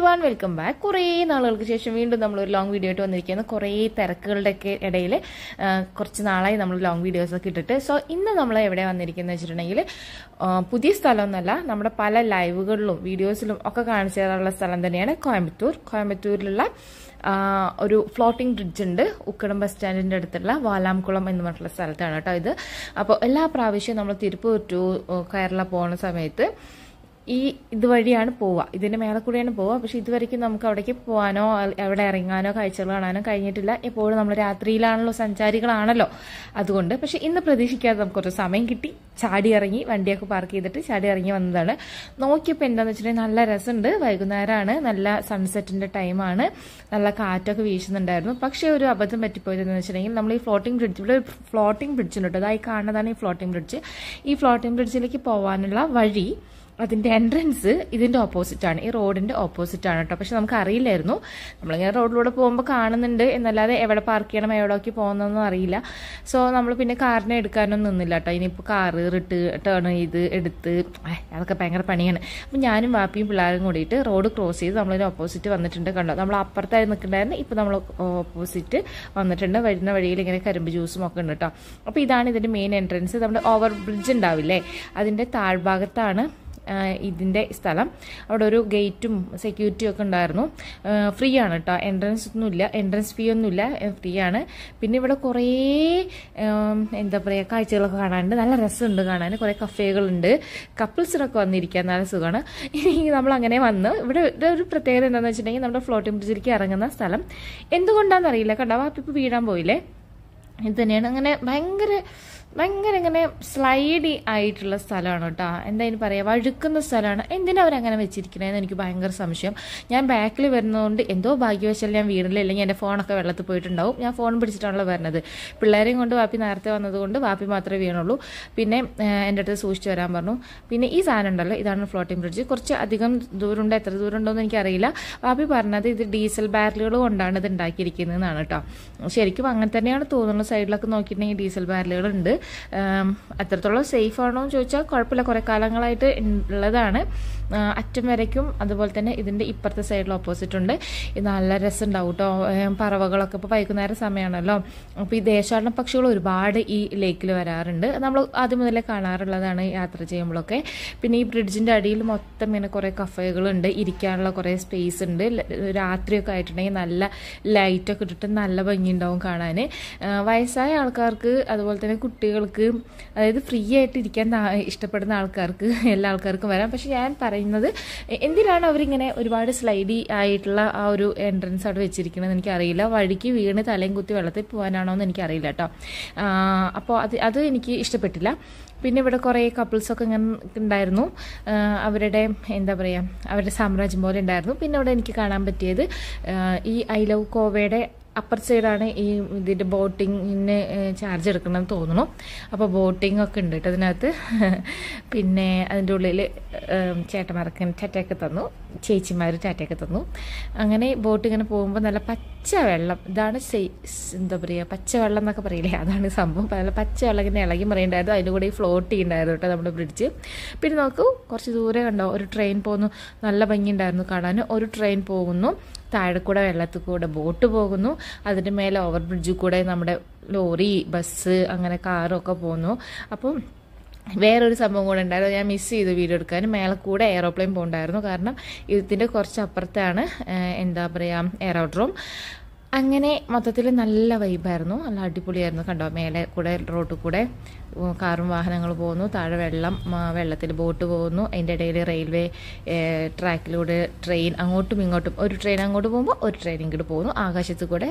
every one welcome back കുറേ നാളുകൾക്ക് ശേഷം വീണ്ടും നമ്മൾ ഒരു ലോങ് വീഡിയോ ആയിട്ട് വന്നിരിക്കുന്നു കുറേ തിരക്കുകളുടെ ഒക്കെ ഇടയിൽ കുറച്ച് നാളായി നമ്മൾ ലോങ് വീഡിയോസ് ഒക്കെ ഇട്ടിട്ട് സോ ഇന്ന് നമ്മൾ എവിടെ വന്നിരിക്കുന്നത് വെച്ചിട്ടുണ്ടെങ്കിൽ പുതിയ സ്ഥലമൊന്നുമല്ല നമ്മുടെ പല ലൈവുകളിലും വീഡിയോസിലും ഒക്കെ കാണിച്ചു തരാനുള്ള സ്ഥലം തന്നെയാണ് കോയമ്പത്തൂർ കോയമ്പത്തൂരിലുള്ള ഒരു ഫ്ലോട്ടിംഗ് ബ്രിഡ്ജ് ഉണ്ട് ഉക്കടം ബസ് സ്റ്റാൻഡിൻ്റെ അടുത്തുള്ള വാലാംകുളം എന്ന് പറഞ്ഞിട്ടുള്ള സ്ഥലത്താണ് കേട്ടോ ഇത് അപ്പോൾ എല്ലാ പ്രാവശ്യവും നമ്മൾ തിരുപ്പൂർ ടു കേരള പോകുന്ന സമയത്ത് ഈ ഇതുവഴിയാണ് പോവുക ഇതിന്റെ മേളെ കൂടെയാണ് പോവുക പക്ഷെ ഇതുവരയ്ക്കും നമുക്ക് അവിടേക്ക് പോകാനോ അവിടെ ഇറങ്ങാനോ കാഴ്ചകൾ കാണാനോ കഴിഞ്ഞിട്ടില്ല എപ്പോഴും നമ്മൾ രാത്രിയിലാണല്ലോ സഞ്ചാരികളാണല്ലോ അതുകൊണ്ട് പക്ഷെ ഇന്ന് പ്രതീക്ഷിക്കാതെ നമുക്ക് കുറച്ച് സമയം കിട്ടി ചാടി ഇറങ്ങി വണ്ടിയൊക്കെ പാർക്ക് ചെയ്തിട്ട് ചാടി ഇറങ്ങി വന്നതാണ് നോക്കിയപ്പോൾ എന്താണെന്ന് വെച്ചിട്ടുണ്ടെങ്കിൽ നല്ല രസമുണ്ട് വൈകുന്നേരമാണ് നല്ല സൺസെറ്റിന്റെ ടൈമാണ് നല്ല കാറ്റൊക്കെ വീശുന്നുണ്ടായിരുന്നു പക്ഷേ ഒരു അബദ്ധം പറ്റിപ്പോയതെന്ന് വെച്ചിട്ടുണ്ടെങ്കിൽ നമ്മൾ ഈ ഫ്ലോട്ടിംഗ് ബ്രിഡ്ജ് ഇവിടെ ഒരു ഫ്ലോട്ടിംഗ് ബ്രിഡ്ജ് ഉണ്ട് അതായി കാണുന്നതാണ് ഈ ഫ്ലോട്ടിംഗ് ബ്രിഡ്ജ് ഈ ഫ്ലോട്ടിംഗ് ബ്രിഡ്ജിലേക്ക് പോകാനുള്ള വഴി അതിൻ്റെ എൻട്രൻസ് ഇതിൻ്റെ ഓപ്പോസിറ്റാണ് ഈ റോഡിൻ്റെ ഓപ്പോസിറ്റാണ് കേട്ടോ പക്ഷെ നമുക്ക് അറിയില്ലായിരുന്നു നമ്മളിങ്ങനെ റോഡിലൂടെ പോകുമ്പോൾ കാണുന്നുണ്ട് എന്നല്ലാതെ എവിടെ പാർക്ക് ചെയ്യണം എവിടേക്ക് പോകുന്നതെന്നും അറിയില്ല സോ നമ്മൾ പിന്നെ കാറിനെ എടുക്കാനൊന്നും നിന്നില്ല കേട്ടോ ഇനിയിപ്പോൾ കാറ് റിട്ട് ടേൺ ചെയ്ത് എടുത്ത് അതൊക്കെ ഭയങ്കര പണിയാണ് അപ്പം ഞാനും വാപ്പിയും പിള്ളേരും കൂടിയിട്ട് റോഡ് ക്രോസ് ചെയ്ത് നമ്മളിതിന് ഓപ്പോസിറ്റ് വന്നിട്ടുണ്ട് കണ്ടോ നമ്മൾ അപ്പുറത്തായി നിൽക്കണ്ടായിരുന്നു ഇപ്പോൾ നമ്മൾ ഓപ്പോസിറ്റ് വന്നിട്ടുണ്ട് വരുന്ന വഴിയിൽ ഇങ്ങനെ കരിമ്പ് ജ്യൂസും ഒക്കെ ഉണ്ട് കേട്ടോ അപ്പോൾ ഇതാണ് ഇതിൻ്റെ മെയിൻ എൻട്രൻസ് നമ്മുടെ ഓവർ ബ്രിഡ്ജ് ഉണ്ടാവില്ലേ അതിൻ്റെ താഴ്ഭാഗത്താണ് ഇതിൻ്റെ സ്ഥലം അവിടെ ഒരു ഗേറ്റും സെക്യൂരിറ്റിയും ഒക്കെ ഉണ്ടായിരുന്നു ഫ്രീ ആണ് കേട്ടോ എൻട്രൻസ് ഒന്നുമില്ല എൻട്രൻസ് ഫീ ഒന്നുമില്ല ഫ്രീ ആണ് പിന്നെ ഇവിടെ കുറേ എന്താ പറയുക കാഴ്ചകളൊക്കെ കാണാനുണ്ട് നല്ല രസമുണ്ട് കാണാൻ കുറേ കഫേകളുണ്ട് കപ്പിൾസിനൊക്കെ വന്നിരിക്കാൻ നല്ല സുഖമാണ് ഇനി നമ്മൾ അങ്ങനെ വന്ന് ഇവിടെ ഒരു പ്രത്യേകത എന്താണെന്ന് വെച്ചിട്ടുണ്ടെങ്കിൽ നമ്മുടെ ഫ്ലോട്ടിംഗ് ബ്രിഡ്ജിലേക്ക് ഇറങ്ങുന്ന സ്ഥലം അറിയില്ല കണ്ടോ വാപ്പിപ്പ് വീഴാൻ പോയില്ലേ ഇത് തന്നെയാണ് അങ്ങനെ ഭയങ്കര ഭയങ്കര ഇങ്ങനെ സ്ലൈഡി ആയിട്ടുള്ള സ്ഥലമാണ് കേട്ടോ എന്തായാലും ഇനി പറയുക വഴുക്കുന്ന സ്ഥലമാണ് എന്തിനാ അവരങ്ങനെ വെച്ചിരിക്കണേന്ന് എനിക്ക് ഭയങ്കര സംശയം ഞാൻ ബാക്കിൽ വരുന്നതുകൊണ്ട് എന്തോ ഭാഗ്യവശാൽ ഞാൻ വീണില്ല അല്ലെങ്കിൽ എൻ്റെ ഫോണൊക്കെ വെള്ളത്തിൽ പോയിട്ടുണ്ടാവും ഞാൻ ഫോൺ പിടിച്ചിട്ടാണല്ലോ വരുന്നത് പിള്ളേരെയും കൊണ്ട് വാപ്പി നേരത്തെ വന്നതുകൊണ്ട് വാപ്പി മാത്രമേ വീണുള്ളൂ പിന്നെ എൻ്റെ അടുത്ത് സൂക്ഷിച്ച് വരാൻ പറഞ്ഞു പിന്നെ ഈ സാധനം ഉണ്ടല്ലോ ഇതാണ് ഫ്ലോട്ടിംഗ് ബ്രിഡ്ജ് കുറച്ച് അധികം ദൂരമുണ്ട് എത്ര ദൂരം ഉണ്ടോയെന്ന് എനിക്കറിയില്ല വാപ്പി പറഞ്ഞത് ഇത് ഡീസൽ ബാരലുകൾ കൊണ്ടാണ് ഇത് ഉണ്ടാക്കിയിരിക്കുന്നതെന്നാണ് കേട്ടോ ശരിക്കും അങ്ങനെ തന്നെയാണ് തോന്നുന്നത് സൈഡിലൊക്കെ നോക്കിയിട്ടുണ്ടെങ്കിൽ ഡീസൽ ബാരലുകൾ ഉണ്ട് എത്രത്തോളം സേഫ് ആണോ എന്ന് ചോദിച്ചാൽ കുഴപ്പമില്ല കുറേ കാലങ്ങളായിട്ട് ഉള്ളതാണ് അറ്റം വരയ്ക്കും അതുപോലെ തന്നെ ഇതിൻ്റെ ഇപ്പുറത്തെ സൈഡിൽ ഓപ്പോസിറ്റ് ഉണ്ട് ഇത് നല്ല ഉണ്ടാവും കേട്ടോ പറവകളൊക്കെ ഇപ്പോൾ വൈകുന്നേരം സമയമാണല്ലോ അപ്പോൾ ഈ ദേശാടന പക്ഷികൾ ഒരുപാട് ഈ ലേക്കിൽ വരാറുണ്ട് നമ്മൾ ആദ്യം മുതലേ കാണാറുള്ളതാണ് യാത്ര ചെയ്യുമ്പോഴൊക്കെ പിന്നെ ഈ ബ്രിഡ്ജിൻ്റെ അടിയിൽ മൊത്തം ഇങ്ങനെ കുറേ കഫേകളുണ്ട് ഇരിക്കാനുള്ള കുറേ സ്പേസ് ഉണ്ട് രാത്രിയൊക്കെ ആയിട്ടുണ്ടെങ്കിൽ നല്ല ലൈറ്റൊക്കെ ഇട്ടിട്ട് നല്ല ഭംഗിയുണ്ടാവും കാണാൻ വയസ്സായ ആൾക്കാർക്ക് അതുപോലെ തന്നെ കുട്ടികൾ കുട്ടികൾക്ക് അതായത് ഫ്രീ ആയിട്ട് ഇരിക്കാൻ ഇഷ്ടപ്പെടുന്ന ആൾക്കാർക്ക് എല്ലാ ആൾക്കാർക്കും വരാം പക്ഷെ ഞാൻ പറയുന്നത് എന്തിനാണ് അവരിങ്ങനെ ഒരുപാട് സ്ലൈഡി ആയിട്ടുള്ള ആ ഒരു എൻട്രൻസ് അവിടെ വെച്ചിരിക്കണമെന്ന് എനിക്കറിയില്ല വഴിക്ക് വീണ് തലയും കുത്തി വെള്ളത്തിൽ പോകാനാണോ എന്ന് എനിക്കറിയില്ല കേട്ടോ അപ്പോൾ അത് അത് എനിക്ക് ഇഷ്ടപ്പെട്ടില്ല പിന്നെ ഇവിടെ കുറേ കപ്പിൾസൊക്കെ ഇങ്ങനെ ഉണ്ടായിരുന്നു അവരുടെ എന്താ പറയുക അവരുടെ സാമ്രാജ്യം പോലെ ഉണ്ടായിരുന്നു പിന്നെ അവിടെ എനിക്ക് കാണാൻ പറ്റിയത് ഈ ഐ ലവ് കോവയുടെ അപ്പർ സൈഡാണ് ഈ ഇതിൻ്റെ ബോട്ടിങ്ങിന് ചാർജ് എടുക്കണമെന്ന് തോന്നുന്നു അപ്പോൾ ബോട്ടിംഗ് ഒക്കെ ഉണ്ട് കേട്ടോ അതിനകത്ത് പിന്നെ അതിൻ്റെ ഉള്ളിൽ ചേട്ടന്മാരൊക്കെ ടാറ്റയൊക്കെ തന്നു ചേച്ചിമാർ ടാറ്റയൊക്കെ തന്നു അങ്ങനെ ബോട്ട് ഇങ്ങനെ പോകുമ്പോൾ നല്ല പച്ച വെള്ളം ഇതാണ് എന്താ പറയുക പച്ച വെള്ളം എന്നൊക്കെ പറയില്ലേ അതാണ് സംഭവം നല്ല പച്ച വെള്ളം ഇങ്ങനെ ഇളകി മറിയുണ്ടായിരുന്നു അതിൻ്റെ കൂടെ ഈ ഫ്ലോട്ട് ചെയ്യുന്നുണ്ടായിരുന്നു കേട്ടോ നമ്മുടെ ബ്രിഡ്ജ് പിന്നെ നോക്കൂ കുറച്ച് ദൂരെ കണ്ടോ ഒരു ട്രെയിൻ പോകുന്നു നല്ല ഭംഗിയുണ്ടായിരുന്നു കാണാൻ ഒരു ട്രെയിൻ പോകുന്നു താഴെ കൂടെ വെള്ളത്തിൽ കൂടെ ബോട്ട് പോകുന്നു അതിൻ്റെ മേലെ ഓവർ ബ്രിഡ്ജിൽ കൂടെ നമ്മുടെ ലോറി ബസ് അങ്ങനെ കാറൊക്കെ പോകുന്നു അപ്പം വേറൊരു സംഭവം കൂടെ ഉണ്ടായിരുന്നു ഞാൻ മിസ് ചെയ്ത് വീഡിയോ എടുക്കാൻ മേലെ കൂടെ എയറോപ്ലെയിൻ പോകണ്ടായിരുന്നു കാരണം ഇതിൻ്റെ കുറച്ച് അപ്പുറത്താണ് എന്താ പറയുക എയറോഡ്രോം അങ്ങനെ മൊത്തത്തിൽ നല്ല വൈബായിരുന്നു നല്ല അടിപൊളിയായിരുന്നു കണ്ടോ മേലെ കൂടെ റോഡിൽ കൂടെ കാറും വാഹനങ്ങൾ പോകുന്നു താഴെ വെള്ളം വെള്ളത്തിൽ ബോട്ട് പോകുന്നു അതിൻ്റെ ഇടയിൽ റെയിൽവേ ട്രാക്കിലൂടെ ട്രെയിൻ അങ്ങോട്ടും ഇങ്ങോട്ടും ഒരു ട്രെയിൻ അങ്ങോട്ട് പോകുമ്പോൾ ഒരു ട്രെയിൻ ഇങ്ങോട്ട് പോകുന്നു ആകാശത്ത് കൂടെ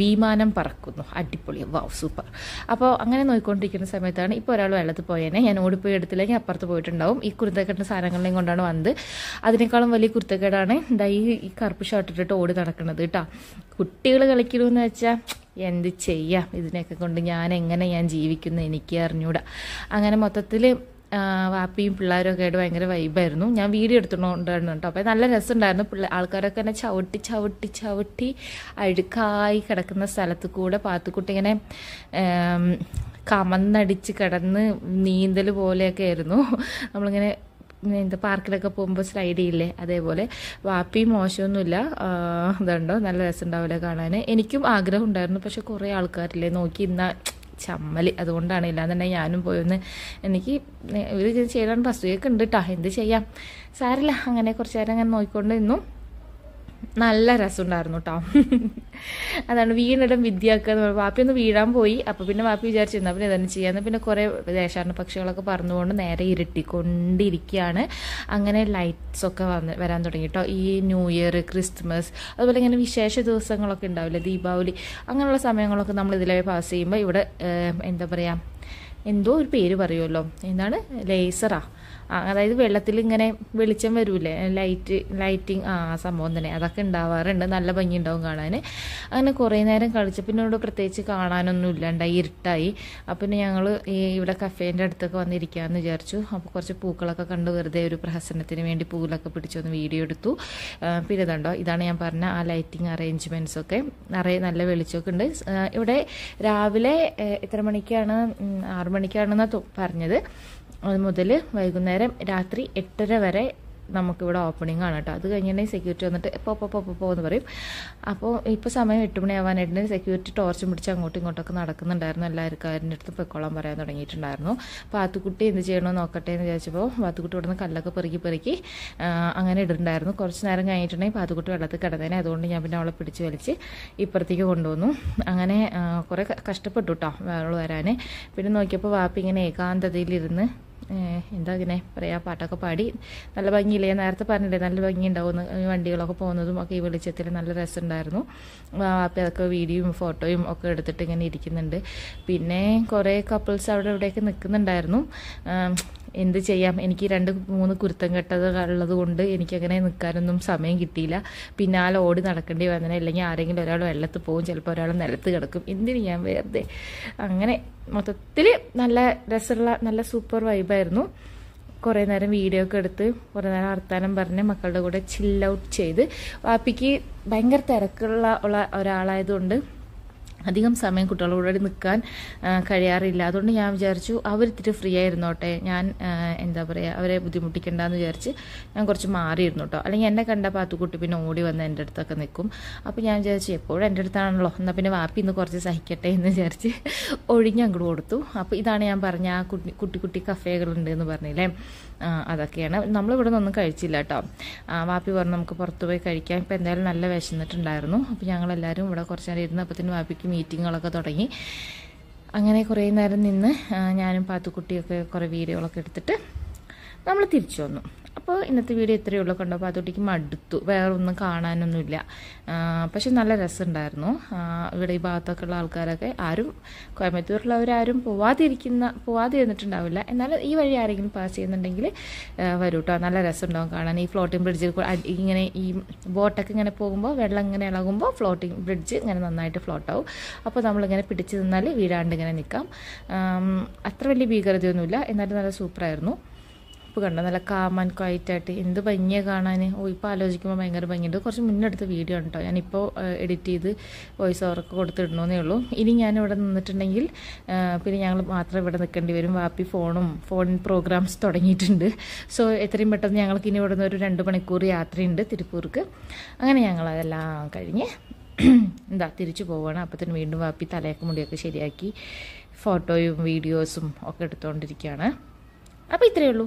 വിമാനം പറക്കുന്നു അടിപൊളി വാവ് സൂപ്പർ അപ്പോൾ അങ്ങനെ നോക്കിക്കൊണ്ടിരിക്കുന്ന സമയത്താണ് ഇപ്പോൾ ഒരാൾ വെള്ളത്തിൽ പോയേനെ ഞാൻ ഓടിപ്പോയി എടുത്തില്ലെങ്കിൽ അപ്പുറത്ത് പോയിട്ടുണ്ടാവും ഈ കുരുത്തക്കെട്ടിൻ്റെ സാധനങ്ങളെയും കൊണ്ടാണ് വന്നത് അതിനേക്കാളും വലിയ കുരുത്തക്കേടാണ് ഇതായി ഈ കറുപ്പ് ഇട്ടിട്ട് ഓടി നടക്കുന്നത് കേട്ടോ കുട്ടികൾ കളിക്കണമെന്ന് വെച്ചാൽ എന്ത് ചെയ്യാം ഇതിനെയൊക്കെ കൊണ്ട് ഞാൻ എങ്ങനെ ഞാൻ ജീവിക്കുന്നു എനിക്ക് അറിഞ്ഞൂടാ അങ്ങനെ മൊത്തത്തിൽ വാപ്പിയും പിള്ളേരും ഒക്കെ ആയിട്ട് ഭയങ്കര വൈബായിരുന്നു ഞാൻ വീഡിയോ എടുത്തുകൊണ്ടുണ്ടായിരുന്നു കേട്ടോ അപ്പോൾ നല്ല രസമുണ്ടായിരുന്നു പിള്ളേർ ആൾക്കാരൊക്കെ എന്നെ ചവിട്ടി ചവിട്ടി ചവിട്ടി അഴുക്കായി കിടക്കുന്ന സ്ഥലത്ത് കൂടെ പാത്തുക്കുട്ടി ഇങ്ങനെ കമന്നടിച്ച് കിടന്ന് നീന്തൽ പോലെയൊക്കെ ആയിരുന്നു നമ്മളിങ്ങനെ എന്താ പാർക്കിലൊക്കെ പോകുമ്പോൾ സ്ലൈഡ് ചെയ്യില്ലേ അതേപോലെ വാപ്പി മോശമൊന്നുമില്ല ഇതുണ്ടോ നല്ല രസം ഉണ്ടാവില്ല കാണാൻ എനിക്കും ആഗ്രഹം ഉണ്ടായിരുന്നു പക്ഷെ കുറേ ആൾക്കാരില്ലേ നോക്കി ഇന്ന ചമ്മല് അതുകൊണ്ടാണ് ഇല്ലാന്നുണ്ടെങ്കിൽ ഞാനും പോയൊന്ന് എനിക്ക് ഇവർ ചെയ്താണ് ഫസ്റ്റ് വീക്ക് ഉണ്ട് കേട്ടോ എന്ത് ചെയ്യാം സാരില്ല അങ്ങനെ കുറച്ച് നേരം അങ്ങനെ നോക്കിക്കൊണ്ട് നിന്നു നല്ല രസമുണ്ടായിരുന്നു കേട്ടോ അതാണ് വീണിടം വിദ്യാക്ക എന്ന് പറയുമ്പോൾ വാപ്പി ഒന്ന് വീഴാൻ പോയി അപ്പോൾ പിന്നെ വാപ്പി വിചാരിച്ചിരുന്നു പിന്നെ ഇതന്നെ ചെയ്യാന്ന് പിന്നെ കുറേ ദേശാടന പക്ഷികളൊക്കെ പറഞ്ഞുകൊണ്ട് നേരെ ഇരുട്ടിക്കൊണ്ടിരിക്കുകയാണ് അങ്ങനെ ഒക്കെ വന്ന് വരാൻ തുടങ്ങി കേട്ടോ ഈ ന്യൂ ഇയർ ക്രിസ്മസ് അതുപോലെ ഇങ്ങനെ വിശേഷ ദിവസങ്ങളൊക്കെ ഉണ്ടാവില്ലേ ദീപാവലി അങ്ങനെയുള്ള സമയങ്ങളൊക്കെ നമ്മൾ ഇതിലേ പാസ് ചെയ്യുമ്പോൾ ഇവിടെ എന്താ പറയുക എന്തോ ഒരു പേര് പറയുമല്ലോ എന്താണ് ലേസറാ അതായത് വെള്ളത്തിൽ ഇങ്ങനെ വെളിച്ചം വരൂലേ ലൈറ്റ് ലൈറ്റിങ് ആ സംഭവം തന്നെ അതൊക്കെ ഉണ്ടാവാറുണ്ട് നല്ല ഭംഗി ഉണ്ടാവും കാണാൻ അങ്ങനെ കുറേ നേരം കളിച്ച് പിന്നെ ഇവിടെ പ്രത്യേകിച്ച് കാണാനൊന്നും ഇല്ലാണ്ടായി ഇരുട്ടായി അപ്പം പിന്നെ ഞങ്ങൾ ഈ ഇവിടെ കഫേൻ്റെ അടുത്തൊക്കെ വന്നിരിക്കാമെന്ന് വിചാരിച്ചു അപ്പോൾ കുറച്ച് പൂക്കളൊക്കെ കണ്ട് വെറുതെ ഒരു പ്രഹസനത്തിന് വേണ്ടി പൂക്കളൊക്കെ പിടിച്ചൊന്ന് വീഡിയോ എടുത്തു പിന്നെ ഇതുണ്ടോ ഇതാണ് ഞാൻ പറഞ്ഞ ആ ലൈറ്റിംഗ് അറേഞ്ച്മെൻറ്റ്സൊക്കെ ഒക്കെ നിറയെ നല്ല വെളിച്ചമൊക്കെ ഉണ്ട് ഇവിടെ രാവിലെ എത്ര മണിക്കാണ് ആറ് മണിക്കാണെന്നാണ് പറഞ്ഞത് അത് മുതൽ വൈകുന്നേരം രാത്രി എട്ടര വരെ നമുക്കിവിടെ ഓപ്പണിംഗ് ആണ് കേട്ടോ അത് കഴിഞ്ഞിട്ടുണ്ടെങ്കിൽ സെക്യൂരിറ്റി വന്നിട്ട് ഇപ്പോൾ ഇപ്പോൾ ഇപ്പോൾ എന്ന് പറയും അപ്പോൾ ഇപ്പോൾ സമയം എട്ട് മണിയാവാനായിട്ട് സെക്യൂരിറ്റി ടോർച്ച് പിടിച്ച് അങ്ങോട്ടും ഇങ്ങോട്ടൊക്കെ നടക്കുന്നുണ്ടായിരുന്നു എല്ലാവർക്കാരുടെ അടുത്ത് പൊക്കോളാൻ പറയാൻ തുടങ്ങിയിട്ടുണ്ടായിരുന്നു പാത്തുക്കുട്ടി എന്ത് ചെയ്യണമെന്ന് നോക്കട്ടെ എന്ന് വിചാരിച്ചപ്പോൾ പാത്തുക്കുട്ടി ഇവിടുന്ന് കല്ലൊക്കെ പെറുക്കി പെറുക്കി അങ്ങനെ ഇടുന്നുണ്ടായിരുന്നു കുറച്ച് നേരം കഴിഞ്ഞിട്ടുണ്ടെങ്കിൽ പാത്തുക്കുട്ടി വെള്ളത്തിൽ കിടന്നേനെ അതുകൊണ്ട് ഞാൻ പിന്നെ അവളെ പിടിച്ച് വലിച്ച് ഇപ്പുറത്തേക്ക് കൊണ്ടുവന്നു അങ്ങനെ കുറേ കഷ്ടപ്പെട്ടു കേട്ടോ വേറെ വരാൻ പിന്നെ നോക്കിയപ്പോൾ വാപ്പ ഇങ്ങനെ ഏകാന്തതയിലിരുന്ന് എന്താ ഇങ്ങനെ പറയാ പാട്ടൊക്കെ പാടി നല്ല ഭംഗിയില്ലേ നേരത്തെ പറഞ്ഞില്ലേ നല്ല ഭംഗി ഉണ്ടാവും വണ്ടികളൊക്കെ പോകുന്നതും ഒക്കെ ഈ വെളിച്ചത്തിൽ നല്ല രസമുണ്ടായിരുന്നു അപ്പം അതൊക്കെ വീഡിയോയും ഫോട്ടോയും ഒക്കെ എടുത്തിട്ട് ഇങ്ങനെ ഇരിക്കുന്നുണ്ട് പിന്നെ കുറേ കപ്പിൾസ് അവിടെ ഇവിടെയൊക്കെ നിൽക്കുന്നുണ്ടായിരുന്നു എന്ത് ചെയ്യാം എനിക്ക് രണ്ട് മൂന്ന് കുരുത്തം കെട്ടത് ഉള്ളത് കൊണ്ട് എനിക്കങ്ങനെ നിൽക്കാനൊന്നും സമയം കിട്ടിയില്ല പിന്നാലെ ഓടി നടക്കേണ്ടി വന്നേ അല്ലെങ്കിൽ ആരെങ്കിലും ഒരാൾ വെള്ളത്ത് പോകും ചിലപ്പോൾ ഒരാൾ നിലത്ത് കിടക്കും എന്തിനു ഞാൻ വെറുതെ അങ്ങനെ മൊത്തത്തിൽ നല്ല രസമുള്ള നല്ല സൂപ്പർ വൈബ് വൈബായിരുന്നു കുറേ നേരം വീഡിയോ ഒക്കെ എടുത്ത് കുറേ നേരം വർത്താനം പറഞ്ഞ് മക്കളുടെ കൂടെ ഔട്ട് ചെയ്ത് വാപ്പിക്ക് ഭയങ്കര തിരക്കുള്ള ഉള്ള ഒരാളായതുകൊണ്ട് അധികം സമയം കുട്ടികളോട് നിൽക്കാൻ കഴിയാറില്ല അതുകൊണ്ട് ഞാൻ വിചാരിച്ചു അവരിത്തിരി ഫ്രീ ആയിരുന്നോട്ടെ ഞാൻ എന്താ പറയുക അവരെ ബുദ്ധിമുട്ടിക്കണ്ടെന്ന് വിചാരിച്ച് ഞാൻ കുറച്ച് മാറിയിരുന്നു കേട്ടോ അല്ലെങ്കിൽ എന്നെ കണ്ട പാത്തുക്കുട്ടി പിന്നെ ഓടി വന്ന് എൻ്റെ അടുത്തൊക്കെ നിൽക്കും അപ്പോൾ ഞാൻ വിചാരിച്ചു എപ്പോഴും എൻ്റെ അടുത്താണല്ലോ എന്നാൽ പിന്നെ വാപ്പി ഇന്ന് കുറച്ച് സഹിക്കട്ടെ എന്ന് വിചാരിച്ച് ഒഴിഞ്ഞ് അങ്ങോട്ട് കൊടുത്തു അപ്പോൾ ഇതാണ് ഞാൻ പറഞ്ഞ ആ കുട്ടി കുട്ടി കുട്ടി കഫേകളുണ്ട് എന്ന് പറഞ്ഞില്ലേ അതൊക്കെയാണ് നമ്മളിവിടെ നിന്നൊന്നും കഴിച്ചില്ല കേട്ടോ വാപ്പി പറഞ്ഞു നമുക്ക് പുറത്ത് പോയി കഴിക്കാം ഇപ്പോൾ എന്തായാലും നല്ല വിശന്നിട്ടുണ്ടായിരുന്നു അപ്പോൾ ഞങ്ങളെല്ലാവരും ഇവിടെ കുറച്ച് നേരം ഇരുന്ന് അപ്പത്തിന് വാപ്പിക്കും മീറ്റിങ്ങുകളൊക്കെ തുടങ്ങി അങ്ങനെ കുറേ നേരം നിന്ന് ഞാനും പാത്തുക്കുട്ടിയൊക്കെ കുറേ വീഡിയോകളൊക്കെ എടുത്തിട്ട് നമ്മൾ തിരിച്ചു വന്നു അപ്പോൾ ഇന്നത്തെ വീഡിയോ ഇത്രയേ ഉള്ളൂ കണ്ടോ അപ്പോൾ അതോട്ടേക്ക് മടുത്തു വേറെ ഒന്നും കാണാനൊന്നുമില്ല പക്ഷെ നല്ല രസമുണ്ടായിരുന്നു ഇവിടെ ഈ ഭാഗത്തൊക്കെ ഉള്ള ആൾക്കാരൊക്കെ ആരും കോയമ്പത്തൂരിലുള്ളവരാരും പോവാതിരിക്കുന്ന പോവാതിരുന്നിട്ടുണ്ടാവില്ല എന്നാൽ ഈ വഴി ആരെങ്കിലും പാസ് ചെയ്യുന്നുണ്ടെങ്കിൽ വരൂ കേട്ടോ നല്ല രസമുണ്ടാവും കാണാൻ ഈ ഫ്ലോട്ടിംഗ് ബ്രിഡ്ജിൽ ഇങ്ങനെ ഈ ബോട്ടൊക്കെ ഇങ്ങനെ പോകുമ്പോൾ വെള്ളം ഇങ്ങനെ ഇളകുമ്പോൾ ഫ്ലോട്ടിംഗ് ബ്രിഡ്ജ് ഇങ്ങനെ നന്നായിട്ട് ഫ്ലോട്ടാവും അപ്പോൾ നമ്മളിങ്ങനെ പിടിച്ച് നിന്നാൽ വീഴാണ്ട് ഇങ്ങനെ നിൽക്കാം അത്ര വലിയ ഭീകരതയൊന്നുമില്ല എന്നാലും നല്ല സൂപ്പറായിരുന്നു ഇപ്പോൾ കണ്ടോ നല്ല കാമൻ ആയിട്ട് എന്ത് ഭംഗിയാണ് കാണാൻ ഓ ഇപ്പോൾ ആലോചിക്കുമ്പോൾ ഭയങ്കര ഭംഗിയുണ്ട് കുറച്ച് മുന്നെടുത്ത വീഡിയോ ഉണ്ടോ ഞാനിപ്പോൾ എഡിറ്റ് ചെയ്ത് വോയിസ് ഓവർക്ക് കൊടുത്തിടണമെന്നേ ഉള്ളൂ ഇനി ഞാൻ ഇവിടെ നിന്നിട്ടുണ്ടെങ്കിൽ പിന്നെ ഞങ്ങൾ മാത്രം ഇവിടെ നിൽക്കേണ്ടി വരും വാപ്പി ഫോണും ഫോൺ പ്രോഗ്രാംസ് തുടങ്ങിയിട്ടുണ്ട് സോ എത്രയും പെട്ടെന്ന് ഞങ്ങൾക്ക് ഇനി ഇവിടെ നിന്ന് ഒരു രണ്ട് മണിക്കൂർ യാത്രയുണ്ട് തിരുപ്പൂർക്ക് അങ്ങനെ ഞങ്ങൾ അതെല്ലാം കഴിഞ്ഞ് എന്താ തിരിച്ചു പോവുകയാണ് അപ്പത്തിന് വീണ്ടും വാപ്പി തലയൊക്കെ മുടിയൊക്കെ ശരിയാക്കി ഫോട്ടോയും വീഡിയോസും ഒക്കെ എടുത്തുകൊണ്ടിരിക്കുകയാണ് അപ്പോൾ ഇത്രയേ ഉള്ളൂ